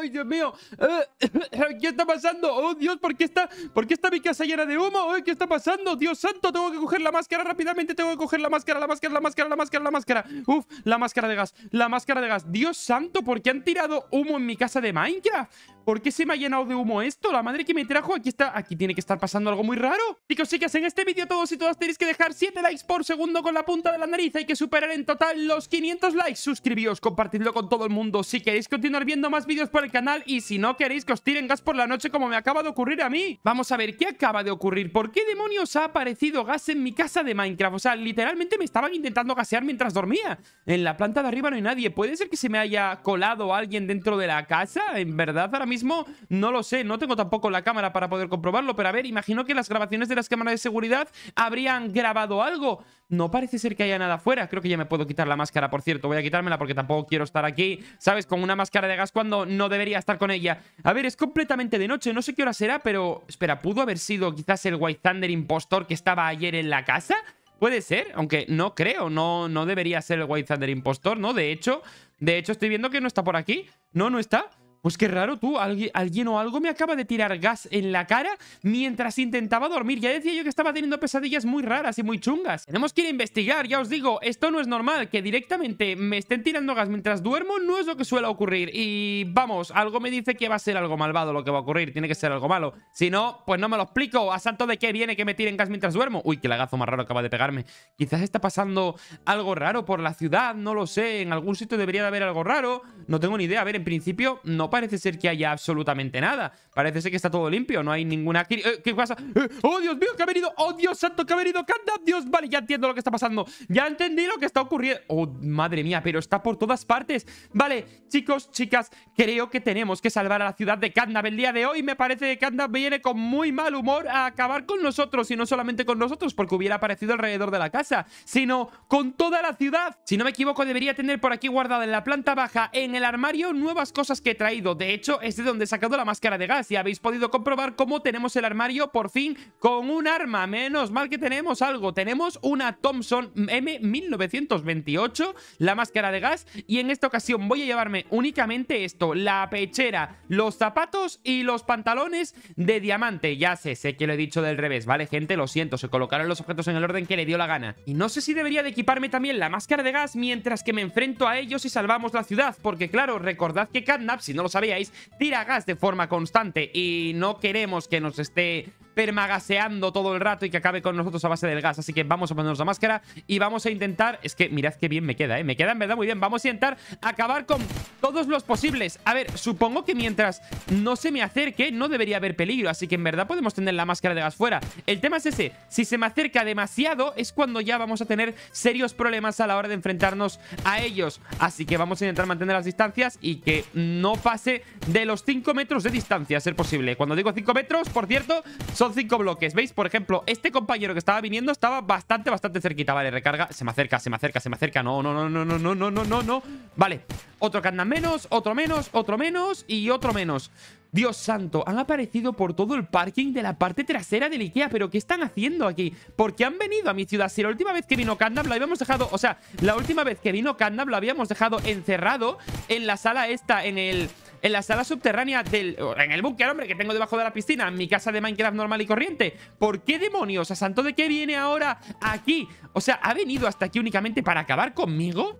¡Ay, Dios mío! Eh, ¿Qué está pasando? ¡Oh, Dios! ¿Por qué está, ¿por qué está mi casa llena de humo? ¿Qué está pasando? ¡Dios santo! Tengo que coger la máscara rápidamente. Tengo que coger la máscara, la máscara, la máscara, la máscara, la máscara. ¡Uf! La máscara de gas. La máscara de gas. ¡Dios santo! ¿Por qué han tirado humo en mi casa de Minecraft? ¿Por qué se me ha llenado de humo esto? La madre que me trajo, aquí está, aquí tiene que estar pasando algo muy raro. Chicos, chicas, en este vídeo todos y todas tenéis que dejar 7 likes por segundo con la punta de la nariz. Hay que superar en total los 500 likes. Suscribíos, compartidlo con todo el mundo. Si queréis continuar viendo más vídeos por canal y si no queréis que os tiren gas por la noche como me acaba de ocurrir a mí. Vamos a ver, ¿qué acaba de ocurrir? ¿Por qué demonios ha aparecido gas en mi casa de Minecraft? O sea, literalmente me estaban intentando gasear mientras dormía. En la planta de arriba no hay nadie. ¿Puede ser que se me haya colado alguien dentro de la casa? En verdad, ahora mismo no lo sé. No tengo tampoco la cámara para poder comprobarlo, pero a ver, imagino que las grabaciones de las cámaras de seguridad habrían grabado algo. No parece ser que haya nada afuera. Creo que ya me puedo quitar la máscara, por cierto. Voy a quitármela porque tampoco quiero estar aquí, ¿sabes? Con una máscara de gas cuando no debería estar con ella. A ver, es completamente de noche. No sé qué hora será, pero... Espera, ¿pudo haber sido quizás el White Thunder impostor que estaba ayer en la casa? Puede ser, aunque no creo, no, no debería ser el White Thunder impostor, ¿no? De hecho, de hecho estoy viendo que no está por aquí. No, no está. Pues qué raro, tú. Alguien, o algo me acaba de tirar gas en la cara mientras intentaba dormir. Ya decía yo que estaba teniendo pesadillas muy raras y muy chungas. Tenemos que investigar, ya os digo. Esto no es normal. Que directamente me estén tirando gas mientras duermo no es lo que suele ocurrir. Y vamos, algo me dice que va a ser algo malvado lo que va a ocurrir. Tiene que ser algo malo. Si no, pues no me lo explico. ¿A santo de qué viene que me tiren gas mientras duermo? Uy, qué lagazo más raro acaba de pegarme. Quizás está pasando algo raro por la ciudad. No lo sé. En algún sitio debería de haber algo raro. No tengo ni idea. A ver, en principio no parece ser que haya absolutamente nada. Parece ser que está todo limpio, no hay ninguna... Eh, ¿Qué pasa? Eh, ¡Oh, Dios mío, que ha venido! ¡Oh, Dios santo, que ha venido! Candab! Dios! Vale, ya entiendo lo que está pasando. Ya entendí lo que está ocurriendo. ¡Oh, madre mía! Pero está por todas partes. Vale, chicos, chicas, creo que tenemos que salvar a la ciudad de Candab. el día de hoy. Me parece que Candab viene con muy mal humor a acabar con nosotros. Y no solamente con nosotros, porque hubiera aparecido alrededor de la casa, sino con toda la ciudad. Si no me equivoco, debería tener por aquí guardada en la planta baja, en el armario, nuevas cosas que trae de hecho, es de donde he sacado la máscara de gas y habéis podido comprobar cómo tenemos el armario por fin con un arma. Menos mal que tenemos algo. Tenemos una Thompson M1928, la máscara de gas y en esta ocasión voy a llevarme únicamente esto, la pechera, los zapatos y los pantalones de diamante. Ya sé, sé que lo he dicho del revés, ¿vale, gente? Lo siento, se colocaron los objetos en el orden que le dio la gana. Y no sé si debería de equiparme también la máscara de gas mientras que me enfrento a ellos y salvamos la ciudad, porque claro, recordad que Catnap, si no lo sabíais, tira gas de forma constante y no queremos que nos esté permagaseando todo el rato y que acabe con nosotros a base del gas. Así que vamos a ponernos la máscara y vamos a intentar... Es que mirad que bien me queda, ¿eh? Me queda en verdad muy bien. Vamos a intentar acabar con todos los posibles. A ver, supongo que mientras no se me acerque no debería haber peligro. Así que en verdad podemos tener la máscara de gas fuera. El tema es ese. Si se me acerca demasiado es cuando ya vamos a tener serios problemas a la hora de enfrentarnos a ellos. Así que vamos a intentar mantener las distancias y que no pase de los 5 metros de distancia, a ser posible. Cuando digo 5 metros, por cierto, son cinco bloques, ¿veis? Por ejemplo, este compañero que estaba viniendo estaba bastante, bastante cerquita Vale, recarga, se me acerca, se me acerca, se me acerca No, no, no, no, no, no, no, no, no, no Vale, otro candab menos, otro menos, otro menos y otro menos Dios santo, han aparecido por todo el parking de la parte trasera del Ikea ¿Pero qué están haciendo aquí? Porque han venido a mi ciudad? Si la última vez que vino candab lo habíamos dejado O sea, la última vez que vino candab lo habíamos dejado encerrado en la sala esta, en el en la sala subterránea del... En el búnker, hombre, que tengo debajo de la piscina, en mi casa de Minecraft normal y corriente. ¿Por qué demonios? ¿A santo de qué viene ahora aquí? O sea, ¿ha venido hasta aquí únicamente para acabar conmigo?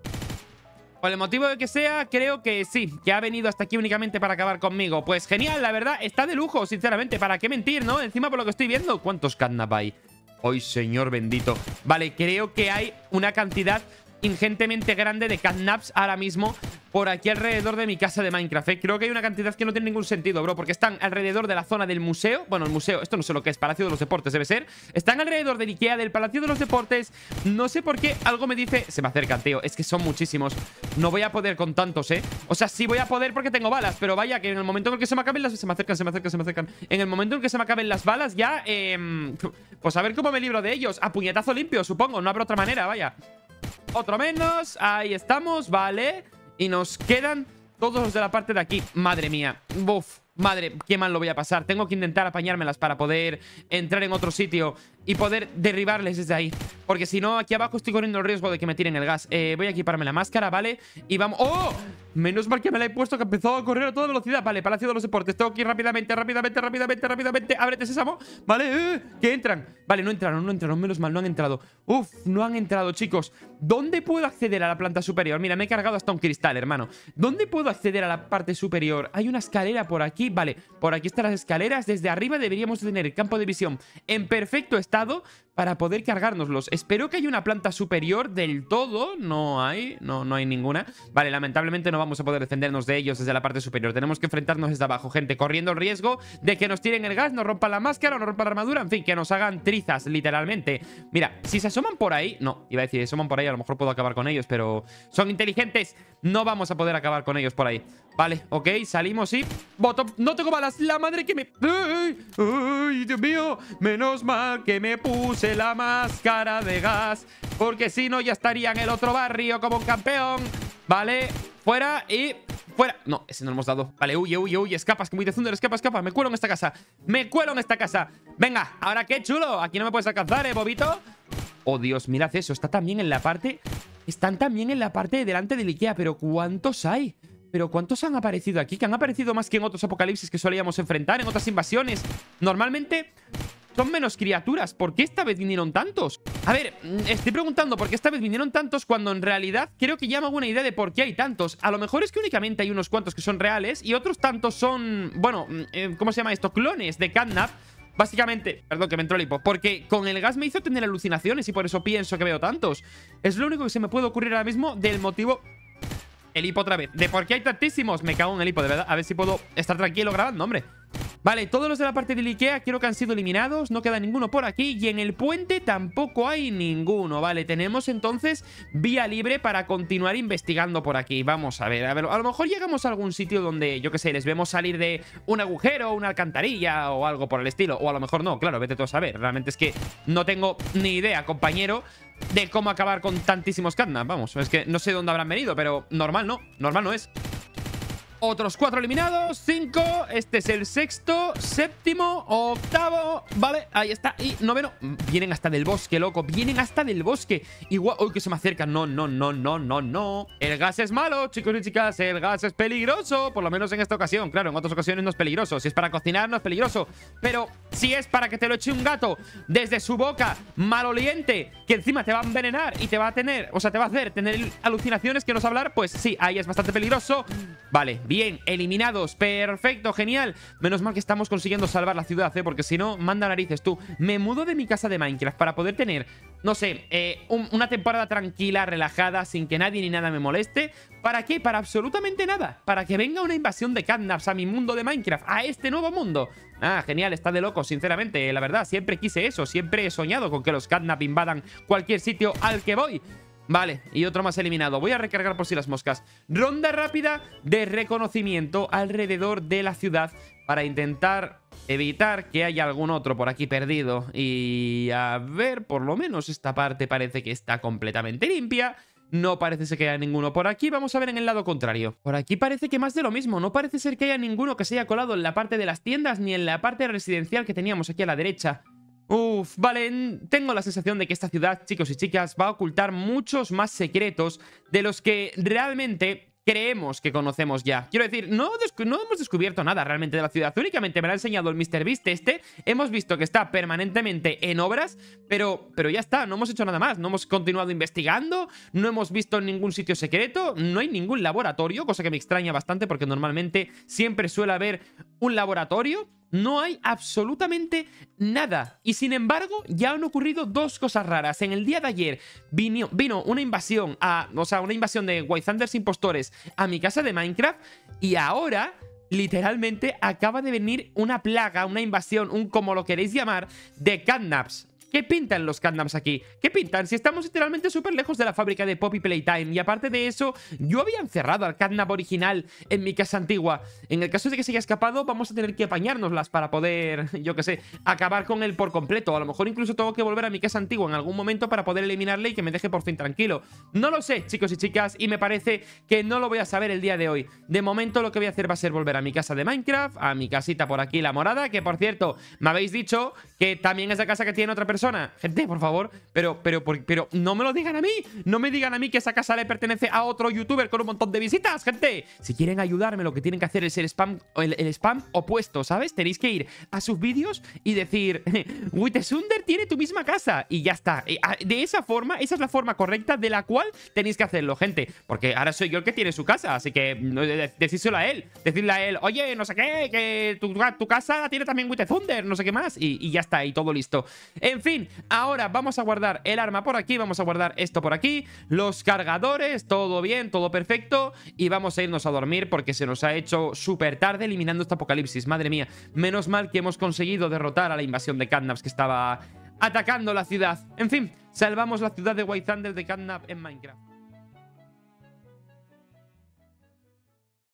Por el motivo de que sea, creo que sí, que ha venido hasta aquí únicamente para acabar conmigo. Pues genial, la verdad, está de lujo, sinceramente, ¿para qué mentir, no? Encima por lo que estoy viendo, ¿cuántos catnap hay? ¡Ay, señor bendito! Vale, creo que hay una cantidad ingentemente grande de catnaps ahora mismo por aquí alrededor de mi casa de Minecraft. ¿eh? Creo que hay una cantidad que no tiene ningún sentido, bro, porque están alrededor de la zona del museo. Bueno, el museo, esto no sé lo que es, Palacio de los Deportes debe ser. Están alrededor de Ikea, del Palacio de los Deportes. No sé por qué algo me dice... Se me acercan, tío. Es que son muchísimos. No voy a poder con tantos, ¿eh? O sea, sí voy a poder porque tengo balas, pero vaya, que en el momento en que se me acaben las... Se me acercan, se me acercan, se me acercan. En el momento en que se me acaben las balas ya... Eh... Pues a ver cómo me libro de ellos. A puñetazo limpio, supongo. No habrá otra manera, vaya. Otro menos. Ahí estamos, vale. Y nos quedan todos los de la parte de aquí. Madre mía. Buf. Madre, qué mal lo voy a pasar. Tengo que intentar apañármelas para poder entrar en otro sitio y poder derribarles desde ahí. Porque si no, aquí abajo estoy corriendo el riesgo de que me tiren el gas. Eh, voy a equiparme la máscara, ¿vale? Y vamos... ¡Oh! Menos mal que me la he puesto que empezó a correr a toda velocidad. Vale, Palacio de los Deportes. Tengo que ir rápidamente, rápidamente, rápidamente, rápidamente. Ábrete, sésamo. Vale, eh, que entran. Vale, no entraron, no entraron. Menos mal, no han entrado. Uf, no han entrado, chicos. ¿Dónde puedo acceder a la planta superior? Mira, me he cargado hasta un cristal, hermano. ¿Dónde puedo acceder a la parte superior? Hay una escalera por aquí. Vale, por aquí están las escaleras. Desde arriba deberíamos tener el campo de visión en perfecto Estado para poder cargárnoslos. Espero que haya una planta superior del todo. No hay, no, no hay ninguna. Vale, lamentablemente no vamos a poder defendernos de ellos desde la parte superior. Tenemos que enfrentarnos desde abajo, gente, corriendo el riesgo de que nos tiren el gas, nos rompan la máscara, nos rompan la armadura, en fin, que nos hagan trizas, literalmente. Mira, si se asoman por ahí... No, iba a decir, se asoman por ahí, a lo mejor puedo acabar con ellos, pero son inteligentes. No vamos a poder acabar con ellos por ahí. Vale, ok, salimos y... Botón. No tengo balas, la madre que me... ¡Ay, ay Dios mío! Menos mal que me puse la máscara de gas. Porque si no, ya estaría en el otro barrio como un campeón. Vale, fuera y fuera. No, ese no lo hemos dado. Vale, huye, huye, huye. Escapas, que muy de Escapas, escapa, escapa. Me cuelo en esta casa. Me cuelo en esta casa. Venga, ahora qué chulo. Aquí no me puedes alcanzar, ¿eh, bobito? Oh, Dios, mirad eso. Está también en la parte... Están también en la parte de delante del Ikea. Pero ¿cuántos hay? Pero ¿cuántos han aparecido aquí? Que han aparecido más que en otros apocalipsis que solíamos enfrentar, en otras invasiones. Normalmente son menos criaturas. ¿Por qué esta vez vinieron tantos? A ver, mm, estoy preguntando por qué esta vez vinieron tantos cuando en realidad creo que ya me hago una idea de por qué hay tantos. A lo mejor es que únicamente hay unos cuantos que son reales y otros tantos son, bueno, mm, eh, ¿cómo se llama esto? Clones de Catnap. Básicamente, perdón que me entró el hipo, porque con el gas me hizo tener alucinaciones y por eso pienso que veo tantos. Es lo único que se me puede ocurrir ahora mismo del motivo... El hipo otra vez. ¿De por qué hay tantísimos? Me cago en el hipo, de verdad. A ver si puedo estar tranquilo grabando, hombre. Vale, todos los de la parte de Ikea quiero que han sido eliminados, no queda ninguno por aquí y en el puente tampoco hay ninguno, vale, tenemos entonces vía libre para continuar investigando por aquí, vamos a ver, a ver, a lo mejor llegamos a algún sitio donde, yo qué sé, les vemos salir de un agujero, una alcantarilla o algo por el estilo, o a lo mejor no, claro, vete tú a saber, realmente es que no tengo ni idea, compañero, de cómo acabar con tantísimos cadenas vamos, es que no sé dónde habrán venido, pero normal no, normal no es. Otros cuatro eliminados, cinco, este es el sexto, séptimo, octavo, vale, ahí está, y noveno, mm, vienen hasta del bosque, loco, vienen hasta del bosque, igual, uy, que se me acerca. no, no, no, no, no, no, el gas es malo, chicos y chicas, el gas es peligroso, por lo menos en esta ocasión, claro, en otras ocasiones no es peligroso, si es para cocinar no es peligroso, pero si es para que te lo eche un gato desde su boca, maloliente, que encima te va a envenenar y te va a tener, o sea, te va a hacer tener alucinaciones que no hablar, pues sí, ahí es bastante peligroso, vale, Bien, eliminados, perfecto, genial Menos mal que estamos consiguiendo salvar la ciudad, ¿eh? Porque si no, manda narices tú Me mudo de mi casa de Minecraft para poder tener No sé, eh, una temporada tranquila, relajada Sin que nadie ni nada me moleste ¿Para qué? Para absolutamente nada Para que venga una invasión de catnaps a mi mundo de Minecraft A este nuevo mundo Ah, genial, está de loco, sinceramente La verdad, siempre quise eso Siempre he soñado con que los catnaps invadan cualquier sitio al que voy Vale, y otro más eliminado. Voy a recargar por si las moscas. Ronda rápida de reconocimiento alrededor de la ciudad para intentar evitar que haya algún otro por aquí perdido. Y a ver, por lo menos esta parte parece que está completamente limpia. No parece ser que haya ninguno por aquí. Vamos a ver en el lado contrario. Por aquí parece que más de lo mismo. No parece ser que haya ninguno que se haya colado en la parte de las tiendas ni en la parte residencial que teníamos aquí a la derecha. Uf, vale, tengo la sensación de que esta ciudad, chicos y chicas, va a ocultar muchos más secretos de los que realmente creemos que conocemos ya. Quiero decir, no, hemos descubierto nada realmente de la ciudad, únicamente me lo ha enseñado el Mr. Beast este, hemos visto que está permanentemente en obras, pero, pero ya está, no hemos hecho nada más, no hemos continuado investigando, no hemos visto ningún sitio secreto, no hay ningún laboratorio, cosa que me extraña bastante porque normalmente siempre suele haber un laboratorio, no hay absolutamente nada. Y sin embargo, ya han ocurrido dos cosas raras. En el día de ayer vino, una invasión a. O sea, una invasión de White Thunders impostores a mi casa de Minecraft. Y ahora literalmente acaba de venir una plaga, una invasión, un como lo queréis llamar, de catnaps. ¿Qué pintan los Catnaps aquí? ¿Qué pintan? Si estamos literalmente súper lejos de la fábrica de Poppy Playtime. Y aparte de eso, yo había encerrado al Catnap original en mi casa antigua. En el caso de que se haya escapado, vamos a tener que apañárnoslas para poder, yo qué sé, acabar con él por completo. A lo mejor incluso tengo que volver a mi casa antigua en algún momento para poder eliminarle y que me deje por fin tranquilo. No lo sé, chicos y chicas, y me parece que no lo voy a saber el día de hoy. De momento lo que voy a hacer va a ser volver a mi casa de Minecraft, a mi casita por aquí, la morada, que por cierto, me habéis dicho que también es la casa que tiene otra persona Gente, por favor, pero, pero, pero no me lo digan a mí. No me digan a mí que esa casa le pertenece a otro youtuber con un montón de visitas, gente. Si quieren ayudarme, lo que tienen que hacer es el spam, el, spam opuesto, ¿sabes? Tenéis que ir a sus vídeos y decir, Wittesunder tiene tu misma casa. Y ya está. Ah, de esa forma, esa es la forma correcta de la cual tenéis que hacerlo, gente. Porque ahora soy yo el que tiene su casa, así que decíselo a él. decirle a él, oye, no sé qué, que tu, casa la tiene también Wittesunder, no sé qué más. Y, y ya está, y todo listo. En fin ahora vamos a guardar el arma por aquí, vamos a guardar esto por aquí, los cargadores, todo bien, todo perfecto. Y vamos a irnos a dormir porque se nos ha hecho súper tarde eliminando este apocalipsis. Madre mía, menos mal que hemos conseguido derrotar a la invasión de Catnaps que estaba atacando la ciudad. En fin, salvamos la ciudad de White Thunder de Cadnap en Minecraft.